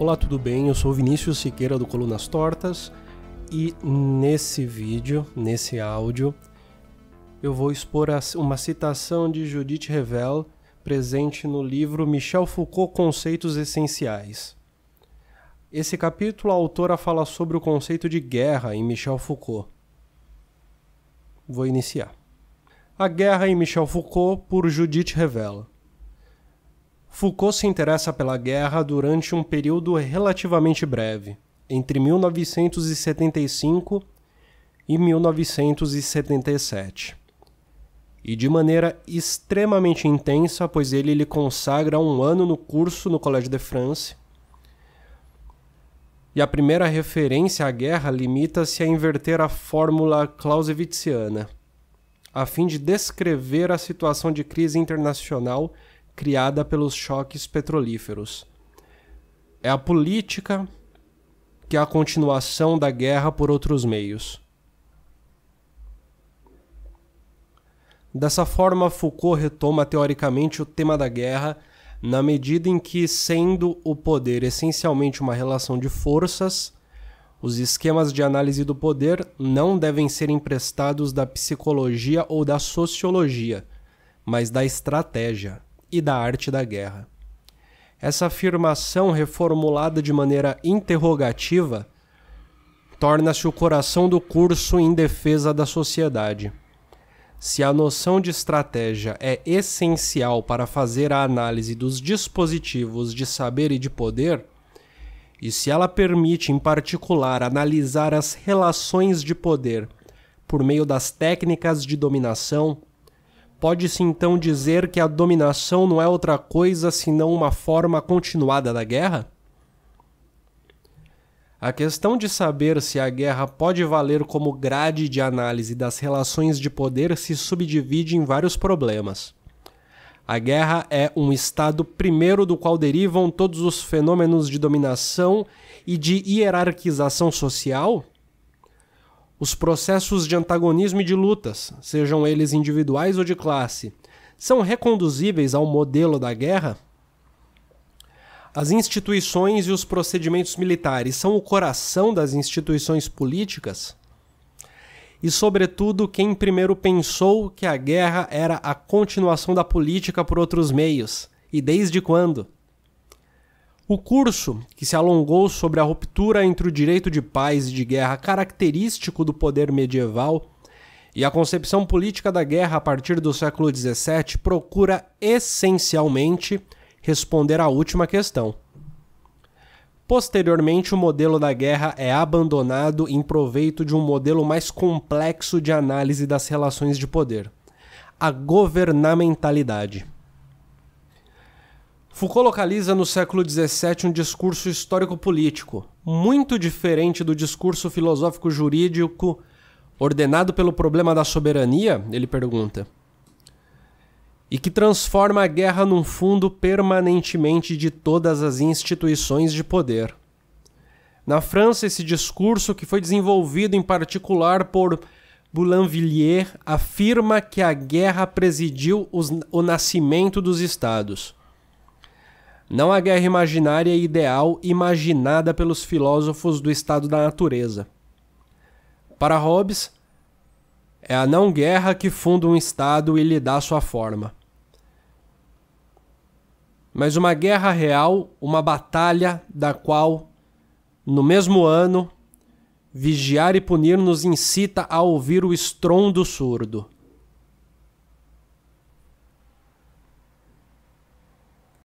Olá, tudo bem? Eu sou Vinícius Siqueira do Colunas Tortas e nesse vídeo, nesse áudio, eu vou expor uma citação de Judith Revel presente no livro Michel Foucault Conceitos Essenciais. Esse capítulo a autora fala sobre o conceito de guerra em Michel Foucault. Vou iniciar. A Guerra em Michel Foucault por Judith Revel. Foucault se interessa pela guerra durante um período relativamente breve, entre 1975 e 1977. E de maneira extremamente intensa, pois ele lhe consagra um ano no curso no Collège de France. E a primeira referência à guerra limita-se a inverter a fórmula clausewitziana, a fim de descrever a situação de crise internacional criada pelos choques petrolíferos. É a política que é a continuação da guerra por outros meios. Dessa forma, Foucault retoma teoricamente o tema da guerra na medida em que, sendo o poder essencialmente uma relação de forças, os esquemas de análise do poder não devem ser emprestados da psicologia ou da sociologia, mas da estratégia e da arte da guerra. Essa afirmação reformulada de maneira interrogativa torna-se o coração do curso em defesa da sociedade. Se a noção de estratégia é essencial para fazer a análise dos dispositivos de saber e de poder, e se ela permite, em particular, analisar as relações de poder por meio das técnicas de dominação, Pode-se então dizer que a dominação não é outra coisa senão uma forma continuada da guerra? A questão de saber se a guerra pode valer como grade de análise das relações de poder se subdivide em vários problemas. A guerra é um estado primeiro do qual derivam todos os fenômenos de dominação e de hierarquização social? Os processos de antagonismo e de lutas, sejam eles individuais ou de classe, são reconduzíveis ao modelo da guerra? As instituições e os procedimentos militares são o coração das instituições políticas? E, sobretudo, quem primeiro pensou que a guerra era a continuação da política por outros meios? E desde quando? O curso, que se alongou sobre a ruptura entre o direito de paz e de guerra característico do poder medieval e a concepção política da guerra a partir do século XVII, procura essencialmente responder à última questão. Posteriormente, o modelo da guerra é abandonado em proveito de um modelo mais complexo de análise das relações de poder a governamentalidade. Foucault localiza no século XVII um discurso histórico-político, muito diferente do discurso filosófico-jurídico ordenado pelo problema da soberania, ele pergunta, e que transforma a guerra num fundo permanentemente de todas as instituições de poder. Na França, esse discurso, que foi desenvolvido em particular por Boulainvilliers, afirma que a guerra presidiu os, o nascimento dos estados não a guerra imaginária e ideal imaginada pelos filósofos do estado da natureza. Para Hobbes, é a não guerra que funda um estado e lhe dá sua forma. Mas uma guerra real, uma batalha da qual, no mesmo ano, vigiar e punir nos incita a ouvir o estrondo surdo.